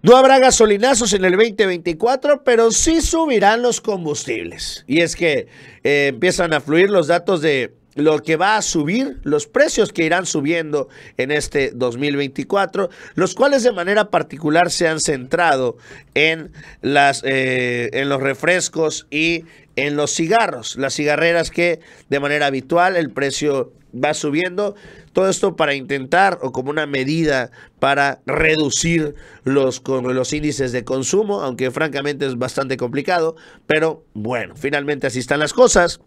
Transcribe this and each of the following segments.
No habrá gasolinazos en el 2024, pero sí subirán los combustibles. Y es que eh, empiezan a fluir los datos de lo que va a subir, los precios que irán subiendo en este 2024, los cuales de manera particular se han centrado en, las, eh, en los refrescos y en los cigarros, las cigarreras que de manera habitual el precio va subiendo. Todo esto para intentar o como una medida para reducir los, los índices de consumo, aunque francamente es bastante complicado. Pero bueno, finalmente así están las cosas.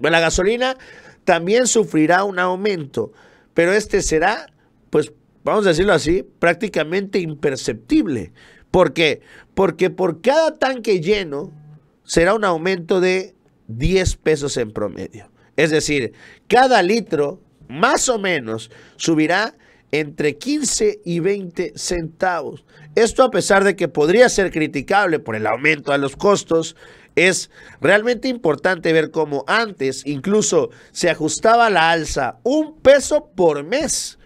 Pues la gasolina también sufrirá un aumento, pero este será, pues vamos a decirlo así, prácticamente imperceptible. ¿Por qué? Porque por cada tanque lleno será un aumento de 10 pesos en promedio. Es decir, cada litro más o menos subirá entre 15 y 20 centavos. Esto a pesar de que podría ser criticable por el aumento de los costos, es realmente importante ver cómo antes incluso se ajustaba la alza un peso por mes.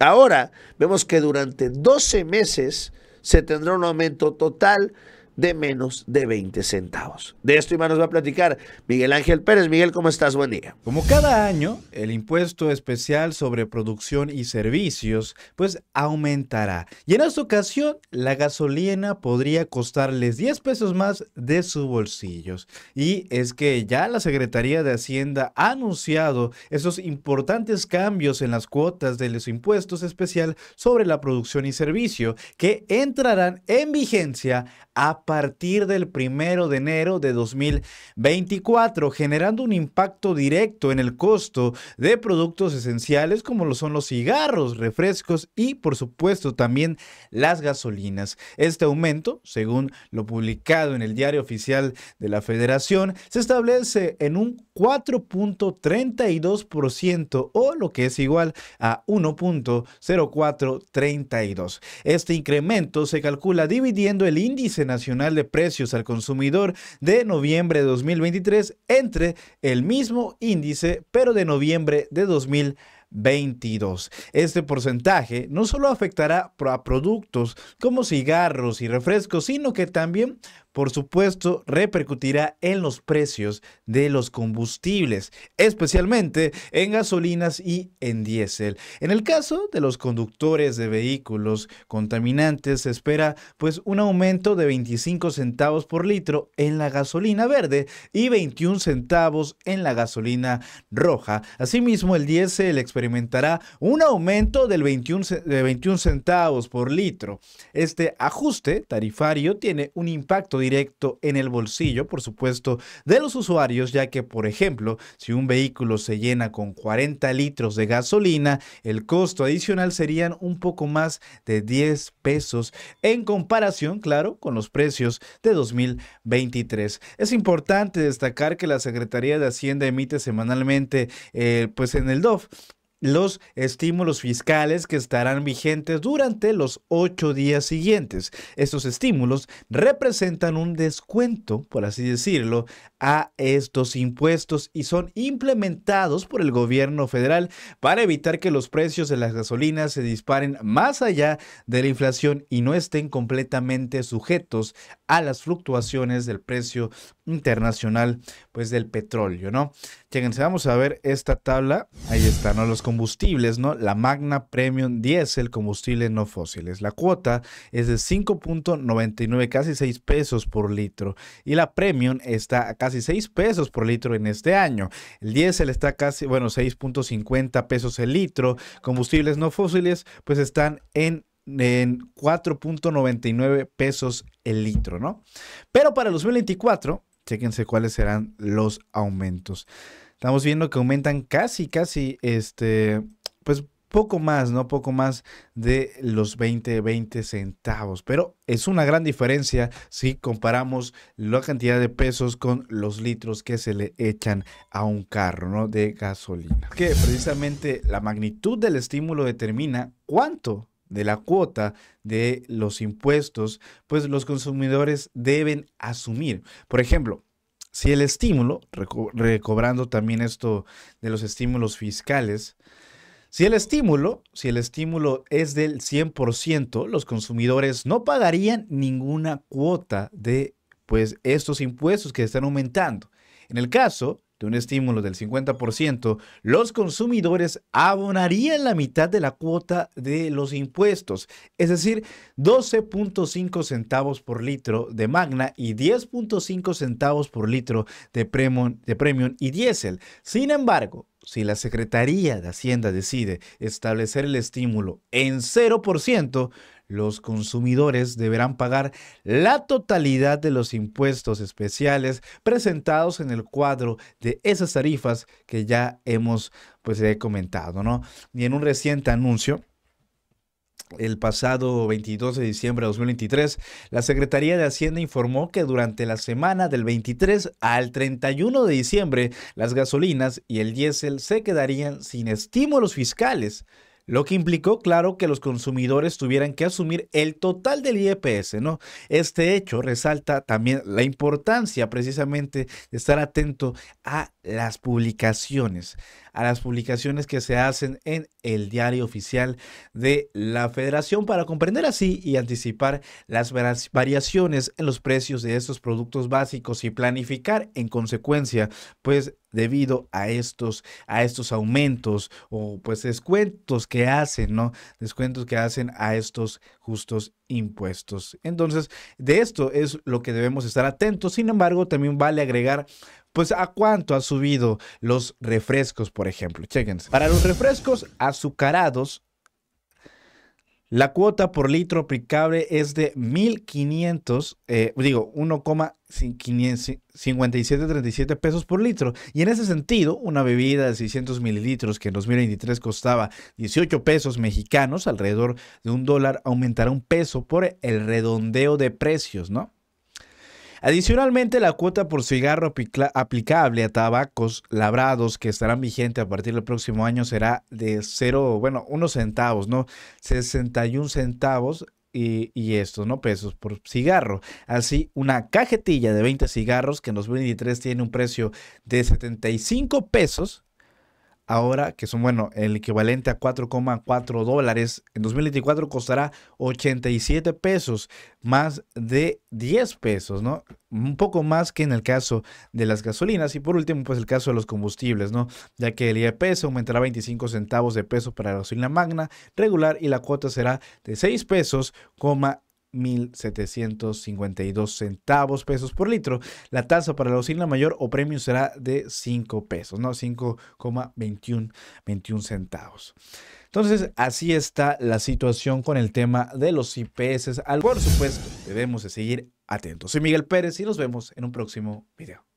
Ahora vemos que durante 12 meses se tendrá un aumento total de menos de 20 centavos. De esto y más nos va a platicar Miguel Ángel Pérez. Miguel, ¿cómo estás? Buen día. Como cada año, el impuesto especial sobre producción y servicios pues aumentará. Y en esta ocasión, la gasolina podría costarles 10 pesos más de sus bolsillos. Y es que ya la Secretaría de Hacienda ha anunciado esos importantes cambios en las cuotas de los impuestos especial sobre la producción y servicio que entrarán en vigencia a a partir del primero de enero de 2024, generando un impacto directo en el costo de productos esenciales como lo son los cigarros, refrescos y por supuesto también las gasolinas. Este aumento, según lo publicado en el diario oficial de la Federación, se establece en un 4.32% o lo que es igual a 1.0432. Este incremento se calcula dividiendo el índice nacional de precios al consumidor de noviembre de 2023 entre el mismo índice pero de noviembre de 2022. Este porcentaje no solo afectará a productos como cigarros y refrescos, sino que también por supuesto, repercutirá en los precios de los combustibles, especialmente en gasolinas y en diésel. En el caso de los conductores de vehículos contaminantes, se espera pues un aumento de 25 centavos por litro en la gasolina verde y 21 centavos en la gasolina roja. Asimismo, el diésel experimentará un aumento del 21, de 21 centavos por litro. Este ajuste tarifario tiene un impacto directo en el bolsillo, por supuesto, de los usuarios, ya que, por ejemplo, si un vehículo se llena con 40 litros de gasolina, el costo adicional serían un poco más de 10 pesos en comparación, claro, con los precios de 2023. Es importante destacar que la Secretaría de Hacienda emite semanalmente, eh, pues en el DOF, los estímulos fiscales que estarán vigentes durante los ocho días siguientes. Estos estímulos representan un descuento, por así decirlo, a estos impuestos y son implementados por el gobierno federal para evitar que los precios de las gasolinas se disparen más allá de la inflación y no estén completamente sujetos a las fluctuaciones del precio internacional pues del petróleo, ¿no? Fíjense, vamos a ver esta tabla. Ahí está, ¿no? Los combustibles, ¿no? La Magna Premium Diesel, combustible no fósiles. La cuota es de 5.99, casi 6 pesos por litro. Y la Premium está a casi 6 pesos por litro en este año. El diésel está casi, bueno, 6.50 pesos el litro. Combustibles no fósiles, pues están en en 4.99 pesos el litro, ¿no? Pero para los 2024 Chéquense cuáles serán los aumentos. Estamos viendo que aumentan casi, casi, este, pues poco más, ¿no? Poco más de los 20, 20 centavos. Pero es una gran diferencia si comparamos la cantidad de pesos con los litros que se le echan a un carro, ¿no? De gasolina. Que precisamente la magnitud del estímulo determina cuánto de la cuota de los impuestos, pues los consumidores deben asumir. Por ejemplo, si el estímulo, recobrando también esto de los estímulos fiscales, si el estímulo, si el estímulo es del 100%, los consumidores no pagarían ninguna cuota de pues estos impuestos que están aumentando. En el caso de un estímulo del 50%, los consumidores abonarían la mitad de la cuota de los impuestos, es decir, 12.5 centavos por litro de Magna y 10.5 centavos por litro de Premium, y Diesel. Sin embargo, si la Secretaría de Hacienda decide establecer el estímulo en 0%, los consumidores deberán pagar la totalidad de los impuestos especiales presentados en el cuadro de esas tarifas que ya hemos pues comentado, ¿no? Y en un reciente anuncio el pasado 22 de diciembre de 2023, la Secretaría de Hacienda informó que durante la semana del 23 al 31 de diciembre, las gasolinas y el diésel se quedarían sin estímulos fiscales lo que implicó, claro, que los consumidores tuvieran que asumir el total del IEPS, ¿no? Este hecho resalta también la importancia precisamente de estar atento a las publicaciones, a las publicaciones que se hacen en el diario oficial de la federación para comprender así y anticipar las variaciones en los precios de estos productos básicos y planificar en consecuencia, pues, debido a estos, a estos aumentos o pues descuentos que hacen, ¿no? Descuentos que hacen a estos justos impuestos. Entonces, de esto es lo que debemos estar atentos. Sin embargo, también vale agregar pues a cuánto ha subido los refrescos, por ejemplo. Chequense. Para los refrescos azucarados, la cuota por litro aplicable es de 1.500, eh, digo, 1,5737 pesos por litro. Y en ese sentido, una bebida de 600 mililitros que en 2023 costaba 18 pesos mexicanos, alrededor de un dólar, aumentará un peso por el redondeo de precios, ¿no? Adicionalmente, la cuota por cigarro aplicable a tabacos labrados que estarán vigente a partir del próximo año será de cero, bueno, unos centavos, ¿no? 61 centavos y, estos, ¿no? Pesos por cigarro. Así, una cajetilla de 20 cigarros que en 2023 tiene un precio de 75 pesos ahora, que son, bueno, el equivalente a 4,4 dólares, en 2024 costará 87 pesos, más de 10 pesos, ¿no? Un poco más que en el caso de las gasolinas. Y por último, pues el caso de los combustibles, ¿no? Ya que el IEPS aumentará 25 centavos de peso para la gasolina magna regular y la cuota será de 6 pesos, 1.752 centavos pesos por litro. La tasa para la usina mayor o premium será de 5 pesos, ¿no? 5,21 21 centavos. Entonces, así está la situación con el tema de los IPS. Por supuesto, debemos de seguir atentos. Soy Miguel Pérez y nos vemos en un próximo video.